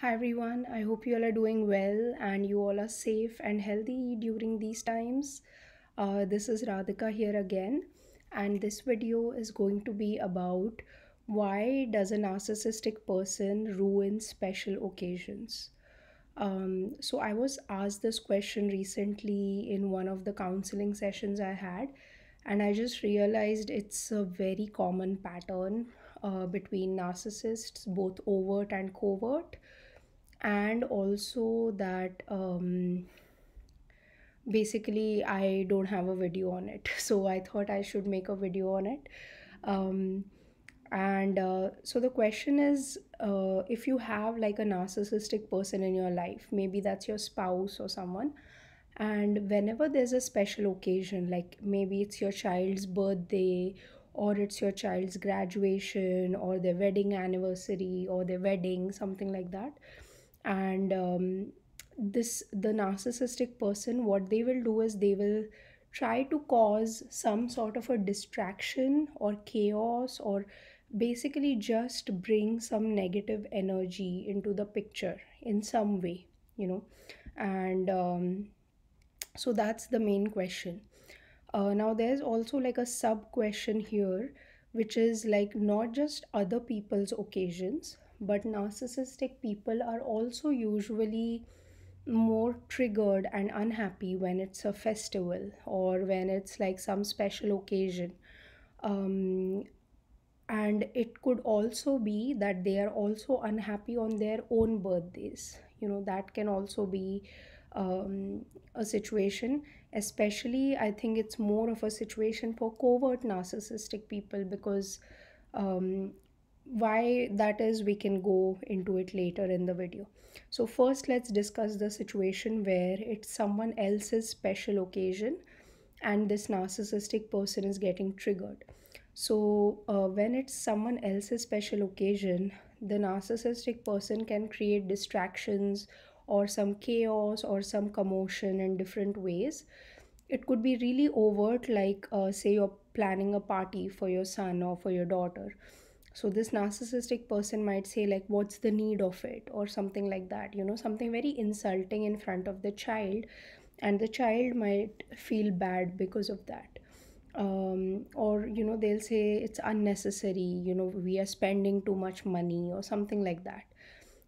Hi everyone, I hope you all are doing well and you all are safe and healthy during these times. Uh, this is Radhika here again, and this video is going to be about why does a narcissistic person ruin special occasions? Um, so, I was asked this question recently in one of the counseling sessions I had, and I just realized it's a very common pattern uh, between narcissists, both overt and covert and also that um, basically i don't have a video on it so i thought i should make a video on it um, and uh, so the question is uh, if you have like a narcissistic person in your life maybe that's your spouse or someone and whenever there's a special occasion like maybe it's your child's birthday or it's your child's graduation or their wedding anniversary or their wedding something like that and um, this the narcissistic person what they will do is they will try to cause some sort of a distraction or chaos or basically just bring some negative energy into the picture in some way you know and um, so that's the main question uh, now there's also like a sub question here which is like not just other people's occasions but narcissistic people are also usually more triggered and unhappy when it's a festival or when it's like some special occasion. Um, and it could also be that they are also unhappy on their own birthdays. You know, that can also be um, a situation, especially I think it's more of a situation for covert narcissistic people because um, why that is we can go into it later in the video so first let's discuss the situation where it's someone else's special occasion and this narcissistic person is getting triggered so uh, when it's someone else's special occasion the narcissistic person can create distractions or some chaos or some commotion in different ways it could be really overt like uh, say you're planning a party for your son or for your daughter so this narcissistic person might say like what's the need of it or something like that you know something very insulting in front of the child and the child might feel bad because of that um, or you know they'll say it's unnecessary you know we are spending too much money or something like that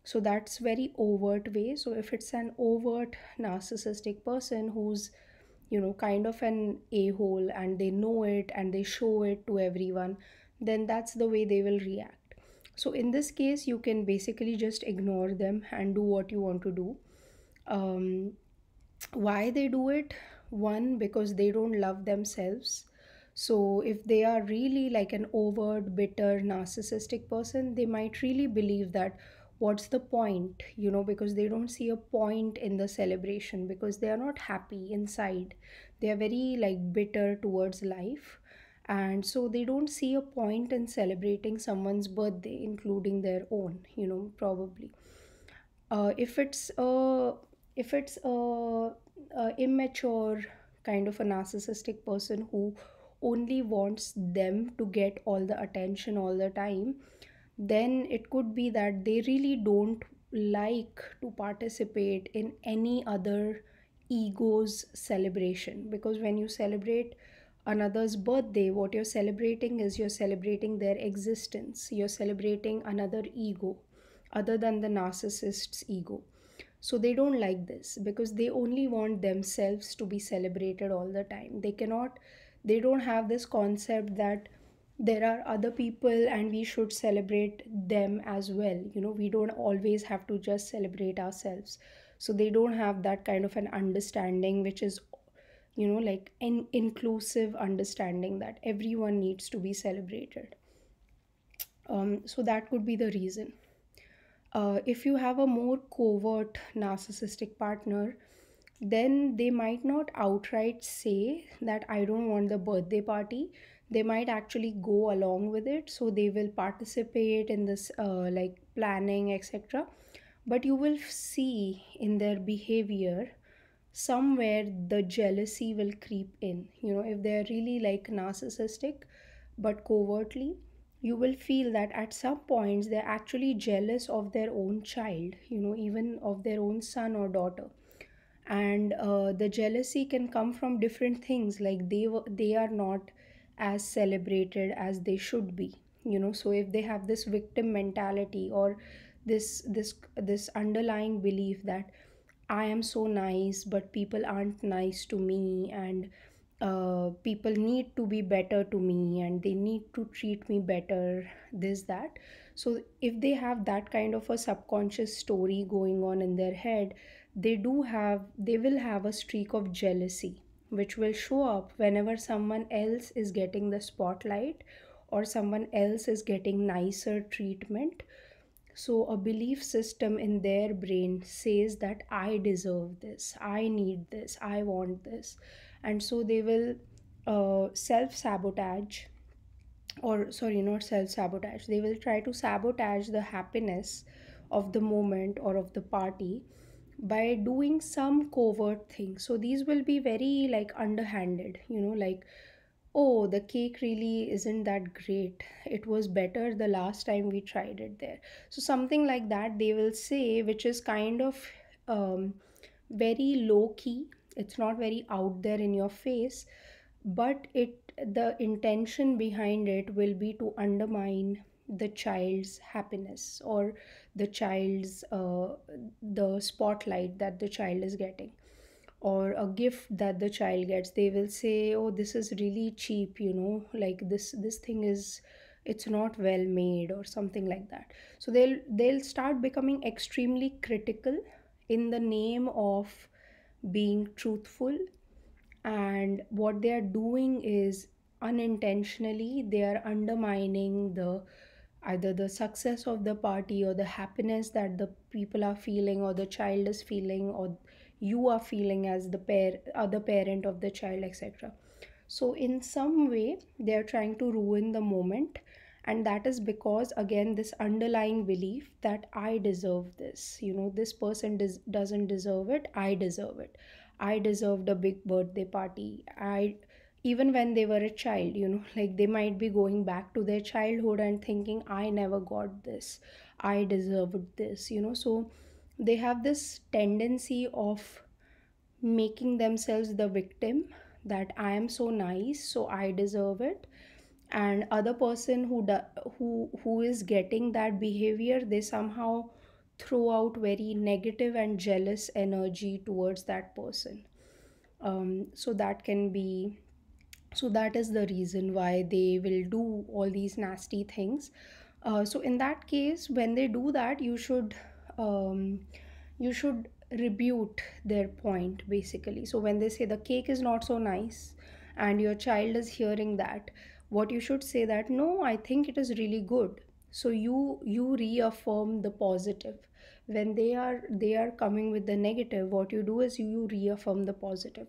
so that's very overt way so if it's an overt narcissistic person who's you know kind of an a-hole and they know it and they show it to everyone then that's the way they will react so in this case you can basically just ignore them and do what you want to do um, why they do it one because they don't love themselves so if they are really like an overt bitter narcissistic person they might really believe that what's the point you know because they don't see a point in the celebration because they are not happy inside they are very like bitter towards life and so they don't see a point in celebrating someone's birthday including their own you know probably uh, if it's a if it's a, a immature kind of a narcissistic person who only wants them to get all the attention all the time then it could be that they really don't like to participate in any other ego's celebration because when you celebrate another's birthday, what you're celebrating is you're celebrating their existence, you're celebrating another ego other than the narcissist's ego. So they don't like this because they only want themselves to be celebrated all the time. They cannot, they don't have this concept that there are other people and we should celebrate them as well. You know, we don't always have to just celebrate ourselves. So they don't have that kind of an understanding, which is you know like an inclusive understanding that everyone needs to be celebrated um, so that could be the reason uh, if you have a more covert narcissistic partner then they might not outright say that i don't want the birthday party they might actually go along with it so they will participate in this uh, like planning etc but you will see in their behavior somewhere the jealousy will creep in. You know, if they're really like narcissistic but covertly, you will feel that at some points they're actually jealous of their own child, you know, even of their own son or daughter. And uh, the jealousy can come from different things, like they they are not as celebrated as they should be. You know, so if they have this victim mentality or this this this underlying belief that I am so nice, but people aren't nice to me, and uh, people need to be better to me, and they need to treat me better, this, that. So, if they have that kind of a subconscious story going on in their head, they do have, they will have a streak of jealousy, which will show up whenever someone else is getting the spotlight or someone else is getting nicer treatment so, a belief system in their brain says that I deserve this, I need this, I want this. And so they will uh, self sabotage, or sorry, not self sabotage, they will try to sabotage the happiness of the moment or of the party by doing some covert thing so these will be very like underhanded you know like oh, the cake really isn't that great. It was better the last time we tried it there. So, something like that they will say, which is kind of um, very low key. It's not very out there in your face, but it the intention behind it will be to undermine the child's happiness or the child's uh, the spotlight that the child is getting or a gift that the child gets they will say oh this is really cheap you know like this this thing is it's not well made or something like that so they'll they'll start becoming extremely critical in the name of being truthful and what they are doing is unintentionally they are undermining the either the success of the party or the happiness that the people are feeling or the child is feeling or you are feeling as the pair other parent of the child etc so in some way they are trying to ruin the moment and that is because again this underlying belief that i deserve this you know this person des- doesn't deserve it i deserve it i deserved a big birthday party i even when they were a child you know like they might be going back to their childhood and thinking i never got this i deserved this you know so they have this tendency of making themselves the victim that i am so nice so i deserve it and other person who who who is getting that behavior they somehow throw out very negative and jealous energy towards that person um, so that can be so that is the reason why they will do all these nasty things uh, so in that case when they do that you should um, you should rebut their point basically so when they say the cake is not so nice and your child is hearing that what you should say that no i think it is really good so you you reaffirm the positive when they are they are coming with the negative what you do is you reaffirm the positive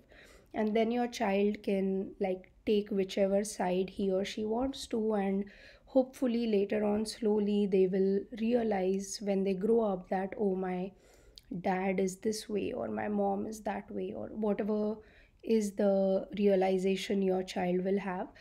and then your child can like take whichever side he or she wants to and hopefully later on slowly they will realize when they grow up that oh my dad is this way or my mom is that way or whatever is the realization your child will have